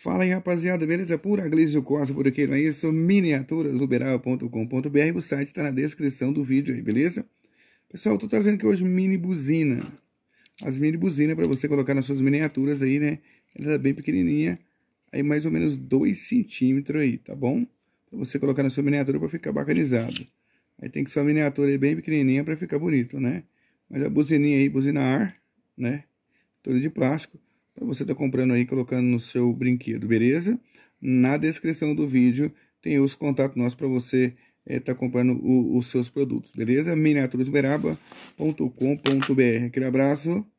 Fala aí rapaziada, beleza pura? Glício Costa por aqui, não é isso? miniaturasoberaba.com.br O site está na descrição do vídeo aí, beleza? Pessoal, eu tô trazendo aqui hoje mini buzina As mini buzinas para você colocar nas suas miniaturas aí, né? Ela é bem pequenininha Aí mais ou menos 2 centímetros aí, tá bom? Pra você colocar na sua miniatura para ficar bacanizado Aí tem que ser uma miniatura aí bem pequenininha para ficar bonito, né? Mas a buzininha aí, buzina ar, né? Toda de plástico então você está comprando aí, colocando no seu brinquedo, beleza? Na descrição do vídeo tem os contatos nossos para você estar eh, é, tá comprando o, os seus produtos, beleza? miniaturasberaba.com.br Aquele abraço.